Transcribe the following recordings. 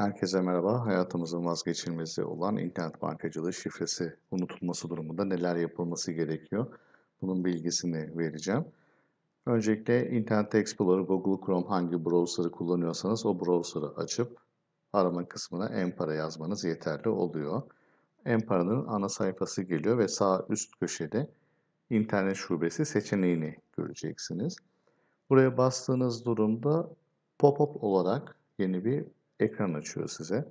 Herkese merhaba. Hayatımızın vazgeçilmezi olan internet bankacılığı şifresi unutulması durumunda neler yapılması gerekiyor? Bunun bilgisini vereceğim. Öncelikle Internet Explorer, Google Chrome hangi browser'ı kullanıyorsanız o browser'ı açıp arama kısmına Empara yazmanız yeterli oluyor. Empara'nın ana sayfası geliyor ve sağ üst köşede internet şubesi seçeneğini göreceksiniz. Buraya bastığınız durumda pop-up olarak yeni bir ekran açıyor size.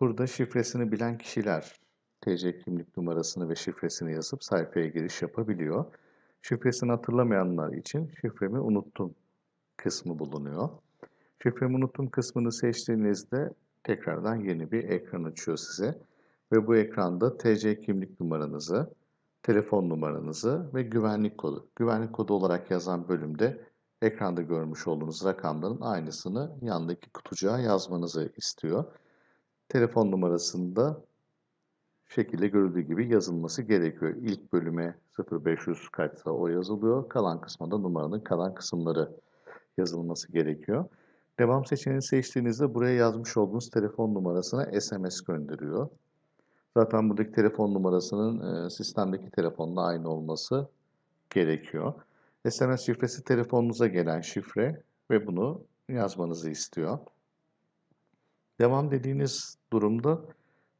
Burada şifresini bilen kişiler TC kimlik numarasını ve şifresini yazıp sayfaya giriş yapabiliyor. Şifresini hatırlamayanlar için şifremi unuttum kısmı bulunuyor. Şifremi unuttum kısmını seçtiğinizde tekrardan yeni bir ekran açıyor size. Ve bu ekranda TC kimlik numaranızı, telefon numaranızı ve güvenlik kodu. Güvenlik kodu olarak yazan bölümde ekranda görmüş olduğunuz rakamların aynısını yandaki kutucuğa yazmanızı istiyor. Telefon numarasında şekilde görüldüğü gibi yazılması gerekiyor. İlk bölüme 0500 kaçsa o yazılıyor. Kalan kısmında numaranın kalan kısımları yazılması gerekiyor. Devam seçeneğini seçtiğinizde buraya yazmış olduğunuz telefon numarasına SMS gönderiyor. Zaten buradaki telefon numarasının e, sistemdeki telefonla aynı olması gerekiyor. SMS şifresi telefonunuza gelen şifre ve bunu yazmanızı istiyor. Devam dediğiniz durumda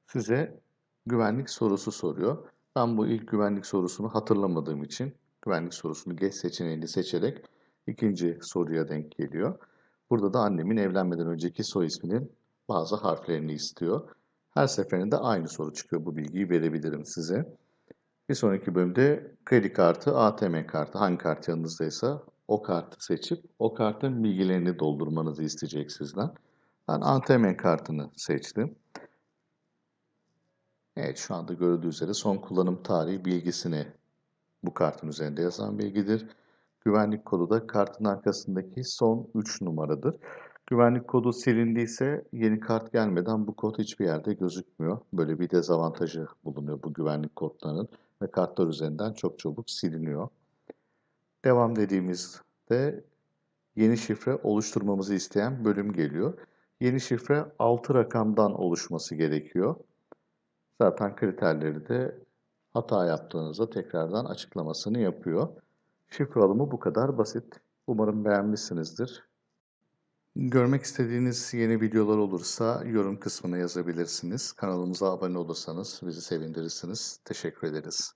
size güvenlik sorusu soruyor. Ben bu ilk güvenlik sorusunu hatırlamadığım için güvenlik sorusunu geç seçeneğini seçerek ikinci soruya denk geliyor. Burada da annemin evlenmeden önceki soy isminin bazı harflerini istiyor. Her seferinde aynı soru çıkıyor. Bu bilgiyi verebilirim size. Bir sonraki bölümde kredi kartı, ATM kartı, hangi kart yanınızdaysa o kartı seçip o kartın bilgilerini doldurmanızı isteyecek sizden. Ben ATM kartını seçtim. Evet şu anda görüldüğü üzere son kullanım tarihi bilgisini bu kartın üzerinde yazan bilgidir. Güvenlik kodu da kartın arkasındaki son 3 numaradır. Güvenlik kodu silindiyse yeni kart gelmeden bu kod hiçbir yerde gözükmüyor. Böyle bir dezavantajı bulunuyor bu güvenlik kodlarının ve kartlar üzerinden çok çabuk siliniyor. Devam dediğimizde yeni şifre oluşturmamızı isteyen bölüm geliyor. Yeni şifre 6 rakamdan oluşması gerekiyor. Zaten kriterleri de hata yaptığınızda tekrardan açıklamasını yapıyor. Şifre alımı bu kadar basit. Umarım beğenmişsinizdir. Görmek istediğiniz yeni videolar olursa yorum kısmına yazabilirsiniz. Kanalımıza abone olursanız bizi sevindirirsiniz. Teşekkür ederiz.